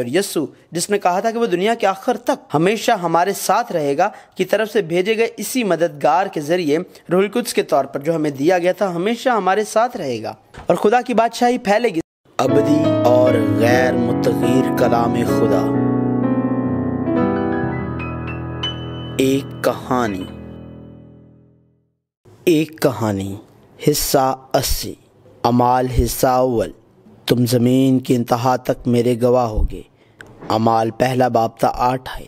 और यस्सु जिसने कहा था कि वो दुनिया के आखिर तक हमेशा हमारे साथ रहेगा की तरफ से भेजे गए इसी मददगार के जरिए रोहलकुद्स के तौर पर जो हमें दिया गया था हमेशा हमारे साथ रहेगा और खुदा की बादशाही फैलेगी अबदी और गैर मुतगीर कलाम खुदा एक कहानी एक कहानी हिस्सा अस्सी अमाल हिस्सा अव्वल तुम ज़मीन की इंतहा तक मेरे गवाह होगे अमाल पहला बाबता आठ है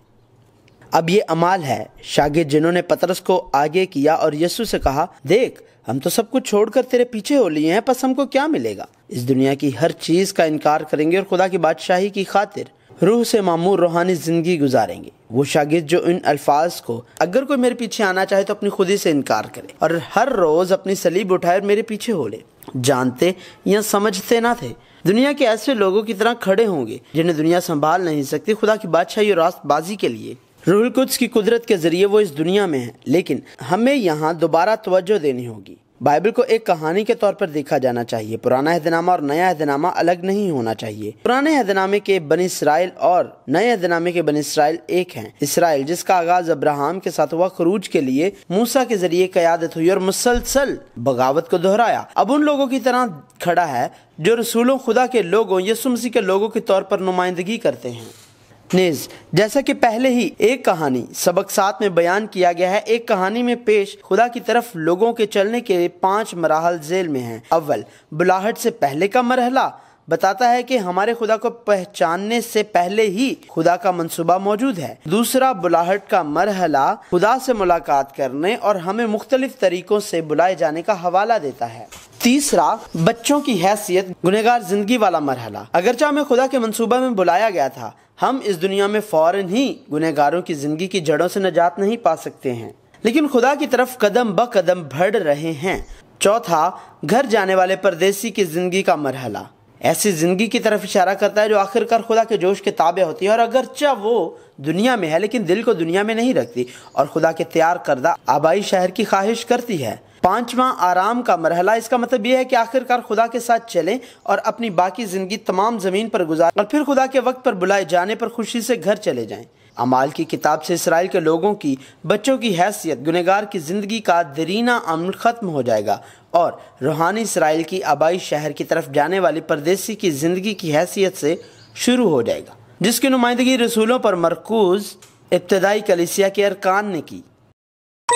अब ये अमाल है शागिद जिन्होंने पतरस को आगे किया और यस्सु से कहा देख हम तो सब कुछ छोड़कर तेरे पीछे हो लिए हैं पर हमको क्या मिलेगा इस दुनिया की हर चीज़ का इनकार करेंगे और खुदा की बादशाही की खातिर रूह से मामूर रूहानी ज़िंदगी गुजारेंगे वो शागिद जो इन अल्फाज को अगर कोई मेरे पीछे आना चाहे तो अपनी खुदी से इनकार करे और हर रोज़ अपनी सलीब उठाए और मेरे पीछे हो ले जानते या समझते ना थे दुनिया के ऐसे लोगों की तरह खड़े होंगे जिन्हें दुनिया संभाल नहीं सकती खुदा की बादशाही और रास्तबाजी के लिए रूहुल कुछ की कुदरत के जरिए वो इस दुनिया में है लेकिन हमें यहाँ दोबारा तवज्जो देनी होगी बाइबल को एक कहानी के तौर पर देखा जाना चाहिए पुराना अहदनामा और नया अहदनामा अलग नहीं होना चाहिए पुराने अहदनामे के बन इसराइल और नए अहदनामे के बन इसराइल एक हैं इसराइल जिसका आगाज अब्राहम के साथ हुआ खरूज के लिए मूसा के जरिए कयादत हुई और मुसलसल बगावत को दोहराया अब उन लोगों की तरह खड़ा है जो रसूलों खुदा के लोगों यसुमसी के लोगों के तौर पर नुमाइंदगी करते हैं नेज जैसा कि पहले ही एक कहानी सबक सात में बयान किया गया है एक कहानी में पेश खुदा की तरफ लोगों के चलने के पांच मराहल जेल में हैं अव्वल बुलाहट से पहले का मरहला बताता है कि हमारे खुदा को पहचानने से पहले ही खुदा का मंसूबा मौजूद है दूसरा बुलाहट का मरहला खुदा से मुलाकात करने और हमें मुख्तलिफ तरीकों से बुलाए जाने का हवाला देता है तीसरा बच्चों की हैसियत गुनहगार जिंदगी वाला मरहला अगरचा हमें खुदा के मंसूबा में बुलाया गया था हम इस दुनिया में फौरन ही गुनहगारों की ज़िंदगी की जड़ों से नजात नहीं पा सकते हैं लेकिन खुदा की तरफ कदम ब कदम बढ़ रहे हैं चौथा घर जाने वाले परदेसी की ज़िंदगी का मरहला ऐसी ज़िंदगी की तरफ इशारा करता है जो आखिरकार खुदा के जोश के ताबे होती है और अगरचा वो दुनिया में है लेकिन दिल को दुनिया में नहीं रखती और खुदा के तैयार करदा आबाई शहर की ख्वाहिश करती है पाँचवा आराम का मरहला इसका मतलब यह है कि आखिरकार खुदा के साथ चलें और अपनी बाकी ज़िंदगी तमाम ज़मीन पर गुजारें और फिर खुदा के वक्त पर बुलाए जाने पर खुशी से घर चले जाएं अमाल की किताब से इसराइल के लोगों की बच्चों की हैसियत गुनहगार की ज़िंदगी का दरीना अमन ख़त्म हो जाएगा और रूहानी इसराइल की आबाई शहर की तरफ जाने वाली परदेसी की ज़िंदगी की हैसियत से शुरू हो जाएगा जिसकी नुमाइंदगी रसूलों पर मरकूज़ इब्तदाई कलिसिया के अरकान ने की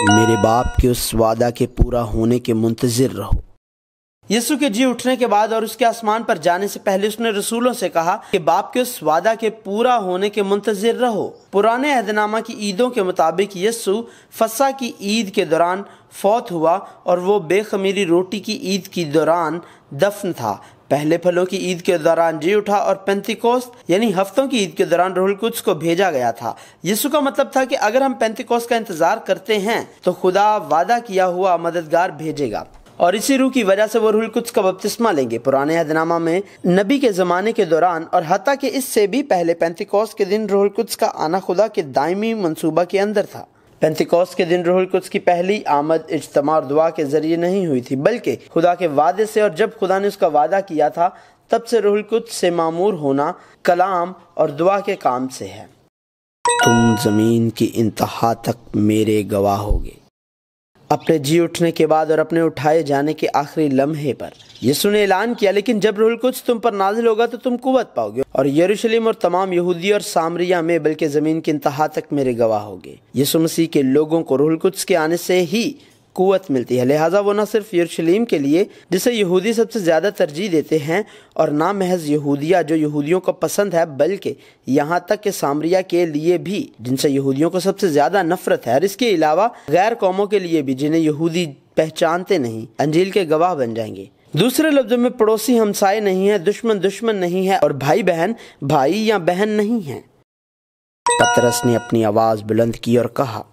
मेरे बाप के उस वादा के पूरा होने के मुंतजर रहो यीशु के जी उठने के बाद और उसके आसमान पर जाने से पहले उसने रसूलों से कहा कि बाप के उस वादा के पूरा होने के मुंतजर रहो पुराने अहदनामा की ईदों के मुताबिक यीशु फसा की ईद के दौरान फौत हुआ और वो बेखमीरी रोटी की ईद की दौरान दफन था पहले फलों की ईद के दौरान जी उठा और पेंतिकोस्त यानी हफ्तों की ईद के दौरान रोहल कुछ को भेजा गया था यीशु का मतलब था कि अगर हम पेंतिकोस्त का इंतजार करते हैं तो खुदा वादा किया हुआ मददगार भेजेगा और इसी रूह की वजह से वो रूहुल कुछ का बपतिस्मा लेंगे पुराने हदनामा में नबी के ज़माने के दौरान और हती के इससे भी पहले पेंतिकोस के दिन रूहुल कुछ का आना खुदा के दायमी मनसूबा के अंदर था पेंतिकोस के दिन रोहल कुछ की पहली आमद इज्तम और दुआ के जरिए नहीं हुई थी बल्कि खुदा के वादे से और जब खुदा ने उसका वादा किया था तब से रोहल कुछ से मामूर होना कलाम और दुआ के काम से है तुम जमीन की इंतहा तक मेरे गवाह होगे अपने जी उठने के बाद और अपने उठाए जाने के आखिरी लम्हे पर यीशु ने ऐलान किया लेकिन जब रोल कुछ तुम पर नाजिल होगा तो तुम कुवत पाओगे और यरूशलेम और तमाम यहूदी और सामरिया में बल्कि जमीन के इंतहा तक मेरे गवाह होगे यीशु मसीह के लोगों को रोहल कुछ के आने से ही कुत मिलती है लिहाजा वो न सिर्फ यरूशलेम के लिए जिसे यहूदी सबसे ज़्यादा तरजीह देते हैं और ना महज यहूदिया जो यहूदियों को पसंद है बल्कि यहाँ तक के सामरिया के लिए भी जिनसे यहूदियों को सबसे ज़्यादा नफरत है और इसके अलावा गैर कौमों के लिए भी जिन्हें यहूदी पहचानते नहीं अंजील के गवाह बन जाएंगे दूसरे लफ्जों में पड़ोसी हमसाए नहीं है दुश्मन दुश्मन नहीं है और भाई बहन भाई या बहन नहीं है पतरस ने अपनी आवाज बुलंद की और कहा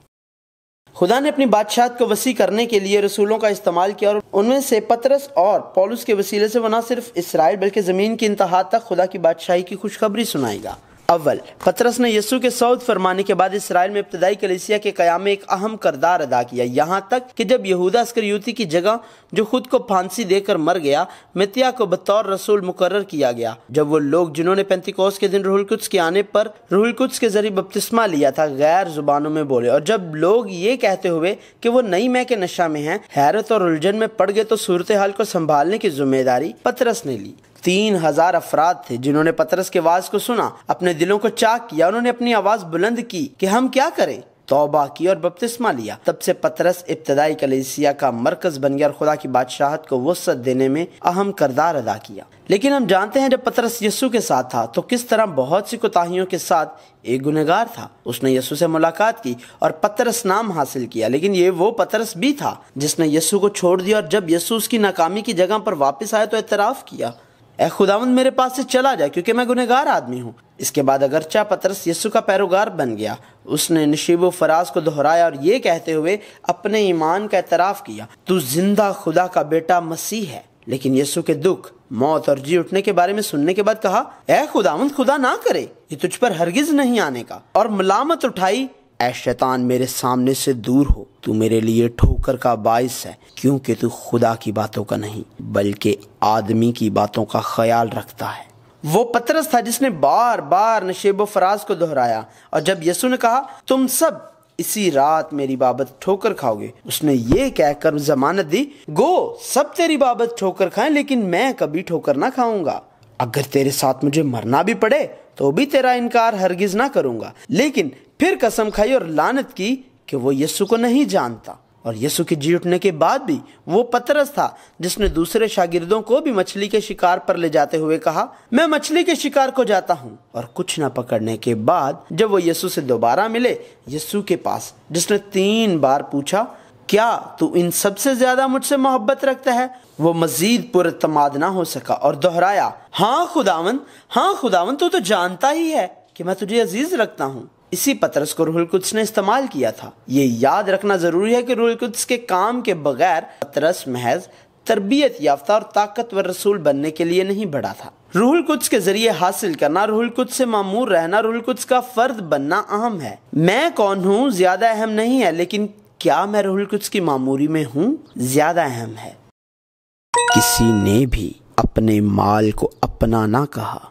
खुदा ने अपनी बादशाहत को वसी करने के लिए रसूलों का इस्तेमाल किया और उनमें से पतरस और पॉलुस के वसीले से वह न सिर्फ इसराइल बल्कि ज़मीन की इंतहा तक खुदा की बादशाही की खुशखबरी सुनाएगा अव्वल पतरस ने यसु के सऊद फरमाने के बाद इसराइल में इब्तदाई कलेसिया के कयाम में एक अहम करदार अदा किया यहाँ तक कि जब यहूदा अस्कर युति की जगह जो खुद को फांसी देकर मर गया मितिया को बतौर रसूल मुकर किया गया जब वो लोग जिन्होंने पेंतिकोस के दिन रूहुल कुछ के आने पर रूहुल कुछ के जरिए बपतिस्मा लिया था गैर जुबानों में बोले और जब लोग ये कहते हुए कि वो नई मैं के नशा में हैं हैरत और उलझन में पड़ गए तो सूरत हाल को संभालने की जिम्मेदारी पतरस ने ली तीन हजार अफराद थे जिन्होंने पतरस के आवाज को सुना अपने दिलों को चाक किया उन्होंने अपनी आवाज बुलंद की कि हम क्या करें तोबा की और बपतिस्मा लिया तब से पतरस इब्तदाई कलेसिया का मरकज बन गया और खुदा की बादशाहत को वसत देने में अहम करदार अदा किया लेकिन हम जानते हैं जब पतरस यस्सु के साथ था तो किस तरह बहुत सी कोताहियों के साथ एक गुनहगार था उसने यस्सु से मुलाकात की और पतरस नाम हासिल किया लेकिन ये वो पतरस भी था जिसने यस्सु को छोड़ दिया और जब यस्सु उसकी नाकामी की जगह पर वापस आया तो एतराफ़ किया ए खुदावंद मेरे पास से चला जाए क्योंकि मैं गुनहगार आदमी हूँ इसके बाद अगरचा पतरस यसु का पैरोगार बन गया उसने नशीब फराज को दोहराया और ये कहते हुए अपने ईमान का एतराफ़ किया तू जिंदा खुदा का बेटा मसीह है लेकिन यसु के दुख मौत और जी उठने के बारे में सुनने के बाद कहा ए खुदावंद खुदा ना करे ये तुझ पर हरगिज नहीं आने का और मलामत उठाई ऐ शैतान मेरे सामने से दूर हो तू मेरे लिए ठोकर का बायस है क्योंकि तू खुदा की बातों का नहीं बल्कि आदमी की बातों का ख्याल रखता है वो पतरस था जिसने बार बार नशेब फराज को दोहराया और जब यसु ने कहा तुम सब इसी रात मेरी बाबत ठोकर खाओगे उसने ये कहकर जमानत दी गो सब तेरी बाबत ठोकर खाएं लेकिन मैं कभी ठोकर ना खाऊंगा अगर तेरे साथ मुझे मरना भी पड़े तो भी तेरा इनकार हरगिज ना करूंगा लेकिन फिर कसम खाई और लानत की कि वो यस्सु को नहीं जानता और यीशु के जी उठने के बाद भी वो पतरस था जिसने दूसरे शागिर्दों को भी मछली के शिकार पर ले जाते हुए कहा मैं मछली के शिकार को जाता हूँ और कुछ न पकड़ने के बाद जब वो यीशु से दोबारा मिले यीशु के पास जिसने तीन बार पूछा क्या तू इन सबसे ज्यादा मुझसे मोहब्बत रखता है वो मजीद पुरतमाद ना हो सका और दोहराया हाँ खुदावन हाँ खुदावन तू तो जानता ही है कि मैं तुझे अजीज रखता हूँ इसी पत्रस को रूहुल कुछ ने इस्तेमाल किया था ये याद रखना ज़रूरी है कि रूहुल कुछ के काम के बगैर पतरस महज तरबियत याफ्ता और ताकतवर रसूल बनने के लिए नहीं बढ़ा था रूहुल कुछ के जरिए हासिल करना रूहुल कुछ से मामूर रहना रूहुल कुछ का फर्द बनना अहम है मैं कौन हूँ ज्यादा अहम नहीं है लेकिन क्या मैं रूहुल कुछ की मामूरी में हूँ ज्यादा अहम है किसी ने भी अपने माल को अपना ना कहा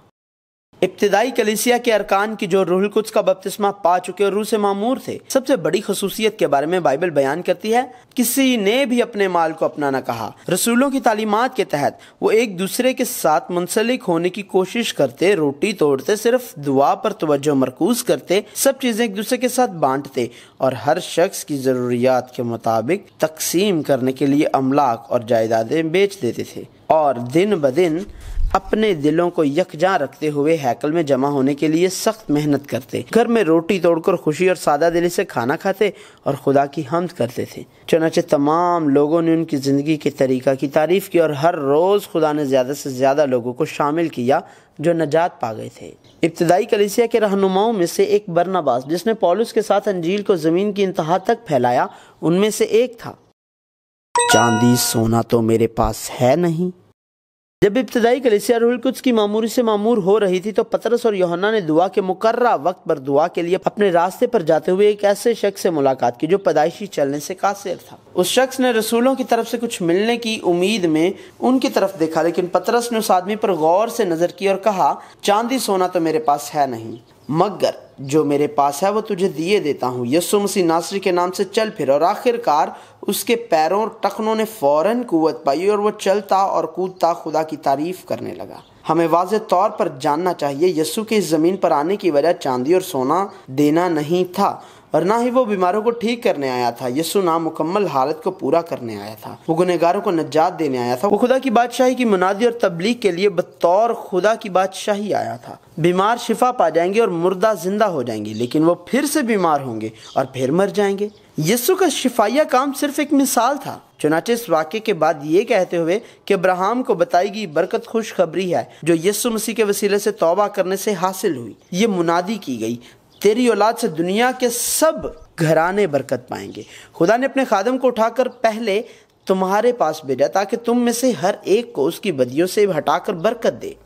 इब्तदाई कलिसिया के अरकान की जो रूहल कुछ का बपतिस्मा पा चुके और रूह से मामूर थे सबसे बड़ी खसूसियत के बारे में बाइबल बयान करती है किसी ने भी अपने माल को अपना न कहा रसूलों की तालीमत के तहत वो एक दूसरे के साथ मुंसलिक होने की कोशिश करते रोटी तोड़ते सिर्फ दुआ पर तवज्जो मरकूज करते सब चीजें एक दूसरे के साथ बांटते और हर शख्स की जरूरियात के मुताबिक तकसीम करने के लिए अमलाक और जायदादें बेच देते थे और दिन ब दिन अपने दिलों को यकजा रखते हुए हैकल में जमा होने के लिए सख्त मेहनत करते घर में रोटी तोड़कर खुशी और सादा दिली से खाना खाते और खुदा की हमद करते थे चनाचे तमाम लोगों ने उनकी ज़िंदगी के तरीका की तारीफ की और हर रोज़ खुदा ने ज़्यादा से ज़्यादा लोगों को शामिल किया जो नजात पा गए थे इब्तदाई कलिसिया के रहनुमाओं में से एक बरनाबास जिसने पॉलिस के साथ अंजील को ज़मीन की इंतहा तक फैलाया उनमें से एक था चांदी सोना तो मेरे पास है नहीं जब इब्तदाई कलिसिया रुलकुद्स की मामूरी से मामूर हो रही थी तो पतरस और योहना ने दुआ के मुकर्रा वक्त पर दुआ के लिए अपने रास्ते पर जाते हुए एक ऐसे शख्स से मुलाकात की जो पैदाइशी चलने से कासिर था उस शख्स ने रसूलों की तरफ से कुछ मिलने की उम्मीद में उनकी तरफ देखा लेकिन पतरस ने उस आदमी पर गौर से नजर की और कहा चांदी सोना तो मेरे पास है नहीं मगर जो मेरे पास है वह तुझे दिए देता हूँ यसु मसीह नासरी के नाम से चल फिर और आखिरकार उसके पैरों और टखनों ने फौरन कुवत पाई और वह चलता और कूदता खुदा की तारीफ करने लगा हमें वाज तौर पर जानना चाहिए यस्सु के इस ज़मीन पर आने की वजह चांदी और सोना देना नहीं था और ना ही वो बीमारों को ठीक करने आया था यस्सु ना मुकम्मल हालत को पूरा करने आया था वो गुनहगारों को नजात देने आया था वो खुदा की बादशाही की मुनादी और तबलीग के लिए बतौर खुदा की बादशाही आया था बीमार शिफा पा जाएंगे और मुर्दा जिंदा हो जाएंगे लेकिन वो फिर से बीमार होंगे और फिर मर जाएंगे यस्सु का शिफाया काम सिर्फ एक मिसाल था चुनाचे इस वाक्य के बाद ये कहते हुए कि अब्राहम को बताई गई बरकत खुशखबरी है जो यस्सु मसीह के वसीले से तौबा करने से हासिल हुई ये मुनादी की गई तेरी औलाद से दुनिया के सब घराने बरकत पाएंगे खुदा ने अपने खादम को उठाकर पहले तुम्हारे पास भेजा ताकि तुम में से हर एक को उसकी बदियों से हटाकर बरकत दे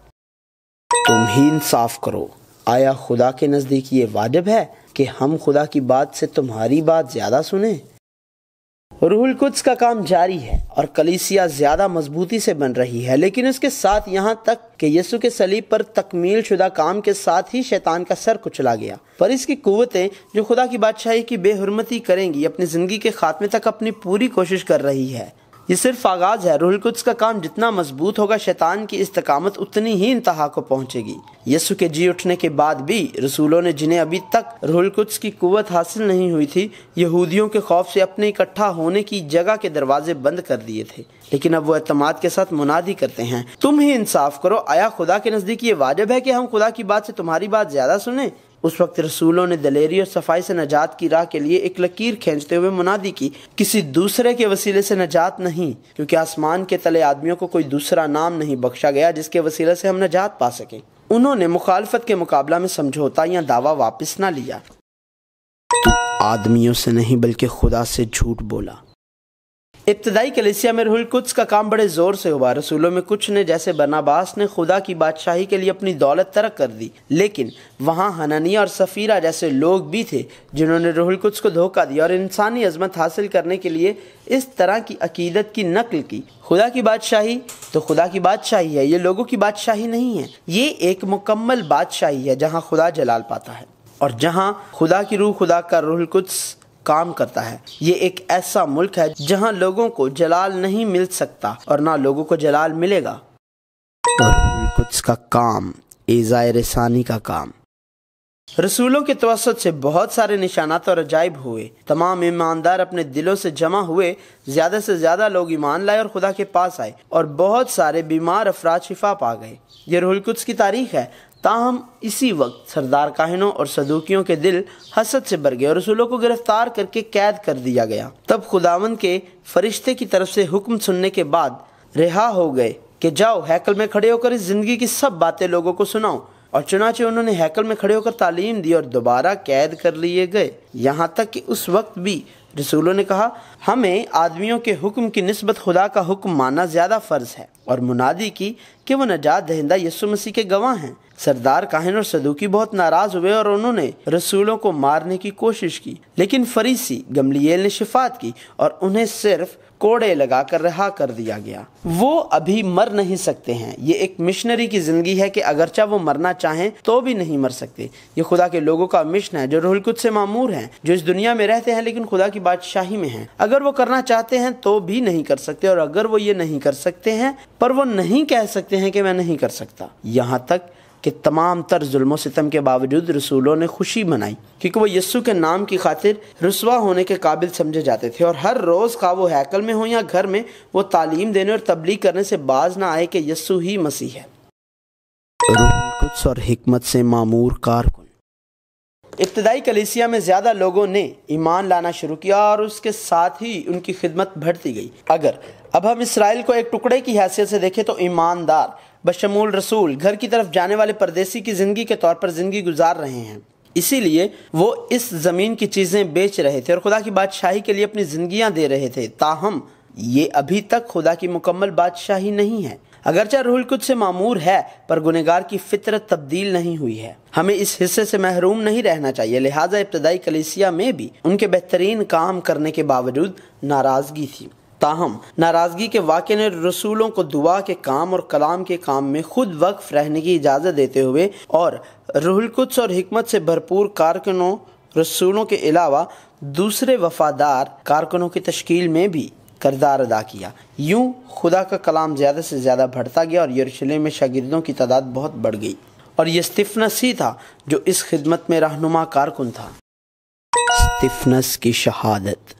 तुम ही इंसाफ करो आया खुदा के नज़दीक ये वाजिब है कि हम खुदा की बात से तुम्हारी बात ज़्यादा सुने रूहुल कुद्स का काम जारी है और कलीसिया ज़्यादा मजबूती से बन रही है लेकिन उसके साथ यहाँ तक कि यीशु के सलीब पर तकमील शुदा काम के साथ ही शैतान का सर कुचला गया पर इसकी कुतें जो खुदा की बादशाही की बेहरमती करेंगी अपनी ज़िंदगी के खात्मे तक अपनी पूरी कोशिश कर रही है ये सिर्फ आगाज़ है रोहल कुछ का काम जितना मजबूत होगा शैतान की इस्तकामत उतनी ही इंतहा को पहुंचेगी यसु के जी उठने के बाद भी रसूलों ने जिन्हें अभी तक रोहल कुछ की कुत हासिल नहीं हुई थी यहूदियों के खौफ से अपने इकट्ठा होने की जगह के दरवाजे बंद कर दिए थे लेकिन अब वो अतमाद के साथ मुनादी करते हैं तुम ही इंसाफ करो आया खुदा के नज़दीक ये वाजब है की हम खुदा की बात से तुम्हारी बात ज़्यादा सुने उस वक्त रसूलों ने दलेरी और सफाई से नजात की राह के लिए एक लकीर खींचते हुए मुनादी की किसी दूसरे के वसीले से नजात नहीं क्योंकि आसमान के तले आदमियों को कोई दूसरा नाम नहीं बख्शा गया जिसके वसीले से हम नजात पा सकें उन्होंने मुखालफत के मुकाबला में समझौता या दावा वापस ना लिया आदमियों से नहीं बल्कि खुदा से झूठ बोला इब्तदाई कलिसिया में रुहलकुद्स का काम बड़े ज़ोर से हुआ रसूलों में कुछ ने जैसे बनाबास ने खुदा की बादशाही के लिए अपनी दौलत तरक कर दी लेकिन वहाँ हननिया और सफ़ीरा जैसे लोग भी थे जिन्होंने रुहलकुद्स को धोखा दिया और इंसानी अजमत हासिल करने के लिए इस तरह की अकीदत की नकल की खुदा की बादशाही तो खुदा की बादशाही है ये लोगों की बादशाही नहीं है ये एक मुकम्मल बादशाही है जहाँ खुदा जलाल पाता है और जहाँ खुदा की रूह खुदा का कुछ काम करता है ये एक ऐसा मुल्क है जहाँ लोगों को जलाल नहीं मिल सकता और ना लोगों को जलाल मिलेगा कुछ का काम ईजाए रसानी का काम रसूलों के तवसत से बहुत सारे निशानात और अजायब हुए तमाम ईमानदार अपने दिलों से जमा हुए ज़्यादा से ज़्यादा लोग ईमान लाए और खुदा के पास आए और बहुत सारे बीमार अफराज शिफा पा गए ये रुहलकुद्स की तारीख है ताहम इसी वक्त सरदार काहिनों और सदूकियों के दिल हसद से भर गए और रसूलों को गिरफ्तार करके कैद कर दिया गया तब खुदावन के फरिश्ते की तरफ से हुक्म सुनने के बाद रिहा हो गए कि जाओ हैकल में खड़े होकर इस ज़िंदगी की सब बातें लोगों को सुनाओ और चुनाचे उन्होंने हैकल में खड़े होकर तालीम दी और दोबारा कैद कर लिए गए यहाँ तक कि उस वक्त भी रसूलों ने कहा हमें आदमियों के हुक्म की नस्बत खुदा का हुक्म माना ज़्यादा फ़र्ज है और मुनादी की कि वह नजात दहिंदा यसु मसीह के गवाह हैं सरदार काहिन और सदूकी बहुत नाराज हुए और उन्होंने रसूलों को मारने की कोशिश की लेकिन फरीसी गमलियल ने शिफात की और उन्हें सिर्फ कोड़े लगाकर रिहा कर दिया गया वो अभी मर नहीं सकते हैं ये एक मिशनरी की ज़िंदगी है कि अगरचा वो मरना चाहें तो भी नहीं मर सकते ये खुदा के लोगों का मिशन है जो रोहलकुद से मामूर हैं जो इस दुनिया में रहते हैं लेकिन खुदा की बादशाही में हैं अगर वो करना चाहते हैं तो भी नहीं कर सकते और अगर वो ये नहीं कर सकते हैं पर वो नहीं कह सकते हैं कि मैं नहीं कर सकता यहाँ तक कि तमाम तर जुल्म सितम के बावजूद रसूलों ने खुशी मनाई क्योंकि वो यस्सु के नाम की खातिर रसवा होने के काबिल समझे जाते थे और हर रोज़ का वो हैकल में हो या घर में वो तालीम देने और तबलीग करने से बाज ना आए कि यस्सु ही मसीह है और हमत से मामूर कारकुन इब्तदाई कलिसिया में ज़्यादा लोगों ने ईमान लाना शुरू किया और उसके साथ ही उनकी खिदमत बढ़ती गई अगर अब हम इसराइल को एक टुकड़े की हैसियत से देखें तो ईमानदार बशमूल रसूल घर की तरफ जाने वाले परदेसी की ज़िंदगी के तौर पर ज़िंदगी गुजार रहे हैं इसीलिए वो इस ज़मीन की चीज़ें बेच रहे थे और खुदा की बादशाही के लिए अपनी जिंदगियां दे रहे थे ताहम ये अभी तक खुदा की मुकम्मल बादशाही नहीं है अगरचा रूहुल कुछ से मामूर है पर गुनेगार की फितरत तब्दील नहीं हुई है हमें इस हिस्से से महरूम नहीं रहना चाहिए लिहाजा इब्तदाई कलिसिया में भी उनके बेहतरीन काम करने के बावजूद नाराज़गी थी ताहम नाराज़गी के वाक ने रसूलों को दुआ के काम और कलाम के काम में खुद वक्फ रहने की इजाज़त देते हुए और रुहलकुद्स और हमत से भरपूर कारकनों रसूलों के अलावा दूसरे वफादार कारकनों की तश्कील में भी करदार अदा किया यूं खुदा का कलाम ज़्यादा से ज़्यादा बढ़ता गया और यरूशलेम में शागिदों की तादाद बहुत बढ़ गई और ये स्टिफनस ही था जो इस खिदमत में रहनुमा कारकुन था स्तफनस की शहादत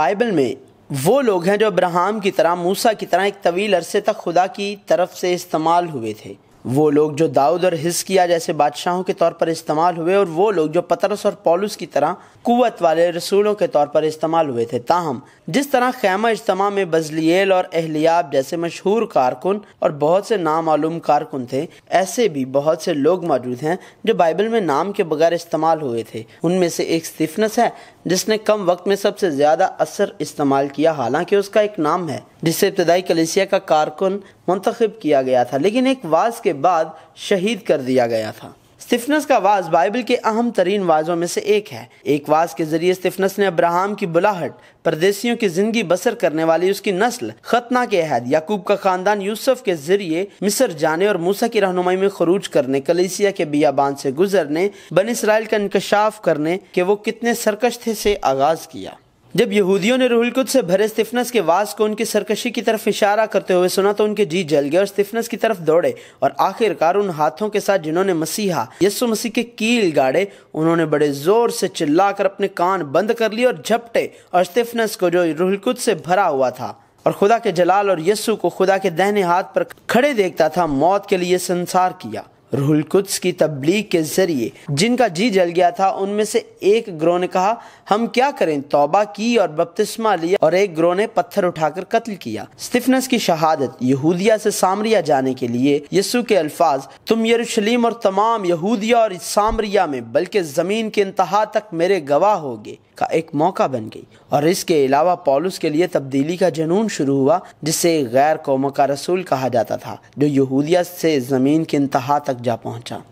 बाइबल में वो लोग हैं जो अब्राहम की तरह मूसा की तरह एक तवील अरसे तक खुदा की तरफ से इस्तेमाल हुए थे वो लोग जो दाऊद और हिस्किया जैसे बादशाहों के तौर पर इस्तेमाल हुए और वो लोग जो पतरस और पॉलुस की तरह कुत वाले रसूलों के तौर पर इस्तेमाल हुए थे ताहम जिस तरह खैमा इज्तम में बजलियल और एहलियाब जैसे मशहूर कारकुन और बहुत से नामालूम कारकुन थे ऐसे भी बहुत से लोग मौजूद हैं जो बाइबल में नाम के बगैर इस्तेमाल हुए थे उनमें से एक स्टिफनस है जिसने कम वक्त में सबसे ज्यादा असर इस्तेमाल किया हालांकि उसका एक नाम है जिससे इब्तदाई कलेसिया का कारकुन मुंतखब किया गया था लेकिन एक वाज के बाद शहीद कर दिया गया था स्टिफनस का वाज बाइबल के अहम तरीन वाजों में से एक है एक वाज के जरिए स्टिफनस ने अब्राहम की बुलाहट परदेसियों की जिंदगी बसर करने वाली उसकी नस्ल खतना के अहद याकूब का खानदान यूसुफ के जरिए मिस्र जाने और मूसा की रहनुमाई में खरूज करने कलेसिया के बियाबान से गुजरने बन इसराइल का इंकशाफ करने के वो कितने सरकश थे से आगाज किया जब यहूदियों ने रूहुल कुद से भरे स्टिफनस के वास को उनकी सरकशी की तरफ इशारा करते हुए सुना तो उनके जी जल गए और स्टिफनस की तरफ दौड़े और आखिरकार उन हाथों के साथ जिन्होंने मसीहा यस्सु मसीह के कील गाड़े उन्होंने बड़े जोर से चिल्लाकर अपने कान बंद कर लिए और झपटे और स्तिफनस को जो रूहुल कुद से भरा हुआ था और खुदा के जलाल और यस्सु को खुदा के दहने हाथ पर खड़े देखता था मौत के लिए संसार किया रुहलकुद्स की तबलीग के जरिए जिनका जी जल गया था उनमें से एक ग्रोह ने कहा हम क्या करें तौबा की और बपतिस्मा लिया और एक ग्रोह ने पत्थर उठाकर कत्ल किया स्टिफनस की शहादत यहूदिया से सामरिया जाने के लिए यसु के अल्फाज तुम यरूशलेम और तमाम यहूदिया और सामरिया में बल्कि जमीन के इंतहा तक मेरे गवाह होगे का एक मौका बन गई और इसके अलावा पॉलुस के लिए तब्दीली का जनून शुरू हुआ जिसे गैर कौम का रसूल कहा जाता था जो यहूदिया से ज़मीन के इंतहा तक जा पहुंचा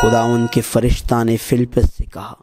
खुदा उनके फरिश्ता ने फिलिपस से कहा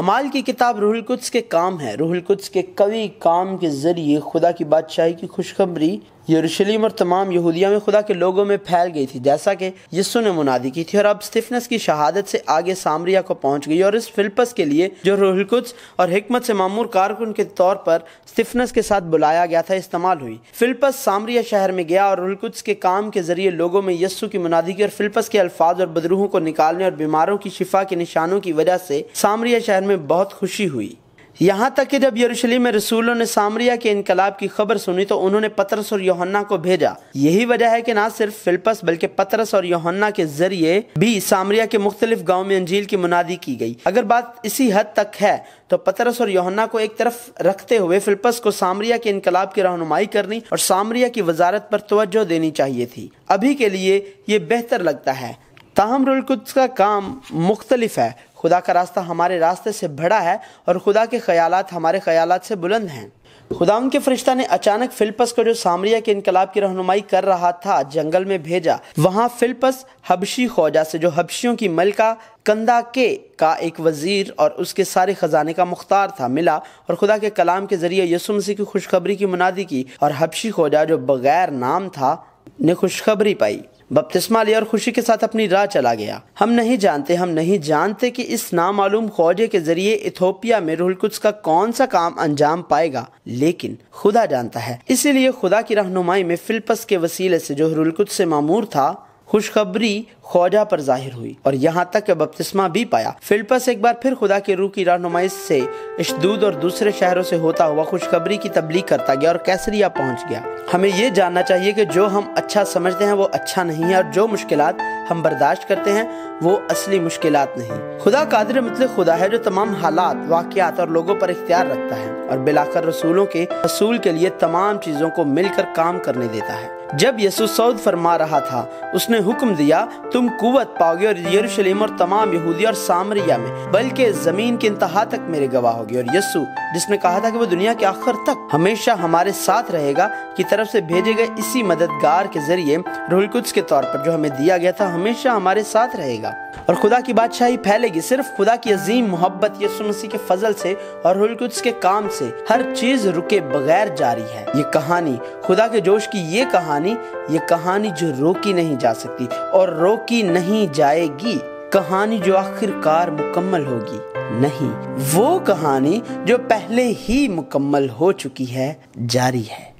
अमाल की किताब रूहुल कुद्स के काम है रूहुल कुद्स के कवि काम के जरिए खुदा की बादशाही की खुशखबरी यरूशलेम और तमाम यहूदिया में खुदा के लोगों में फैल गई थी जैसा कि यस्सु ने मुनादी की थी और अब स्टिफनस की शहादत से आगे सामरिया को पहुंच गई और इस फिल्पस के लिए जो रोहलकुच और हिकमत से मामूर कारकुन के तौर पर स्टिफनस के साथ बुलाया गया था इस्तेमाल हुई फिल्पस सामरिया शहर में गया और रोहलकुच के काम के जरिए लोगों में यस्सु की मुनादी की और फिल्पस के अल्फाज और बदरूहों को निकालने और बीमारों की शिफा के निशानों की वजह से सामरिया शहर में बहुत खुशी हुई यहाँ तक कि जब यरूशलेम में रसूलों ने सामरिया के इनकलाब की खबर सुनी तो उन्होंने पतरस और योहन्ना को भेजा यही वजह है कि ना सिर्फ फिलपस बल्कि पतरस और योहन्ना के जरिए भी सामरिया के मुख्तलिफ गाँव में अंजील की मुनादी की गई अगर बात इसी हद तक है तो पतरस और योहन्ना को एक तरफ रखते हुए फिलपस को सामरिया के इनकलाब की रहनुमाई करनी और सामरिया की वजारत पर तोज्जो देनी चाहिए थी अभी के लिए ये बेहतर लगता है ताहम रुलकुद्स का काम मुख्तलिफ है खुदा का रास्ता हमारे रास्ते से बड़ा है और खुदा के ख्याल हमारे ख्याल से बुलंद हैं खुदा के फरिश्ता ने अचानक फिल्पस को जो सामरिया के इनकलाब की रहनुमाई कर रहा था जंगल में भेजा वहाँ फिल्पस हबशी खोजा से जो हबशियों की मलका कंदा के का एक वजीर और उसके सारे ख़जाने का मुख्तार था मिला और खुदा के कलाम के जरिए यसुमसी की खुशखबरी की मुनादी की और हबशी खोजा जो बगैर नाम था ने खुशखबरी पाई बपतिस्मा लिया और खुशी के साथ अपनी राह चला गया हम नहीं जानते हम नहीं जानते कि इस नामालूम खौजे के जरिए इथोपिया में रुहलकुद्स का कौन सा काम अंजाम पाएगा लेकिन खुदा जानता है इसीलिए खुदा की रहनुमाई में फिल्पस के वसीले से जो रुहलकुद्स से मामूर था खुशखबरी खोजा पर जाहिर हुई और यहाँ तक बपतिस्मा भी पाया फिलपस एक बार फिर खुदा के रूह की रहनुमाई से इशदूद और दूसरे शहरों से होता हुआ खुशखबरी की तबलीग करता गया और कैसरिया पहुँच गया हमें ये जानना चाहिए कि जो हम अच्छा समझते हैं वो अच्छा नहीं है और जो मुश्किल हम बर्दाश्त करते हैं वो असली मुश्किल नहीं खुदा कादिर मतलब खुदा है जो तमाम हालात वाकियात और लोगों पर इख्तियार रखता है और बिलाकर रसूलों के रसूल के लिए तमाम चीजों को मिलकर काम करने देता है जब यसु सऊद फरमा रहा था उसने हुक्म दिया तुम कुवत पाओगे और यरूशलेम और तमाम यहूदी और सामरिया में बल्कि जमीन के इंतहा तक मेरे गवाह होगी और यस्सु जिसने कहा था कि वो दुनिया के आखिर तक हमेशा हमारे साथ रहेगा की तरफ से भेजे गए इसी मददगार के जरिए रोहलकुद के तौर पर जो हमें दिया गया था हमेशा हमारे साथ रहेगा और खुदा की बादशाही फैलेगी सिर्फ खुदा की अजीम मोहब्बत यीशु मसीह के फजल से और हुलकुद्स के काम से हर चीज रुके बगैर जारी है ये कहानी खुदा के जोश की ये कहानी ये कहानी जो रोकी नहीं जा सकती और रोकी नहीं जाएगी कहानी जो आखिरकार मुकम्मल होगी नहीं वो कहानी जो पहले ही मुकम्मल हो चुकी है जारी है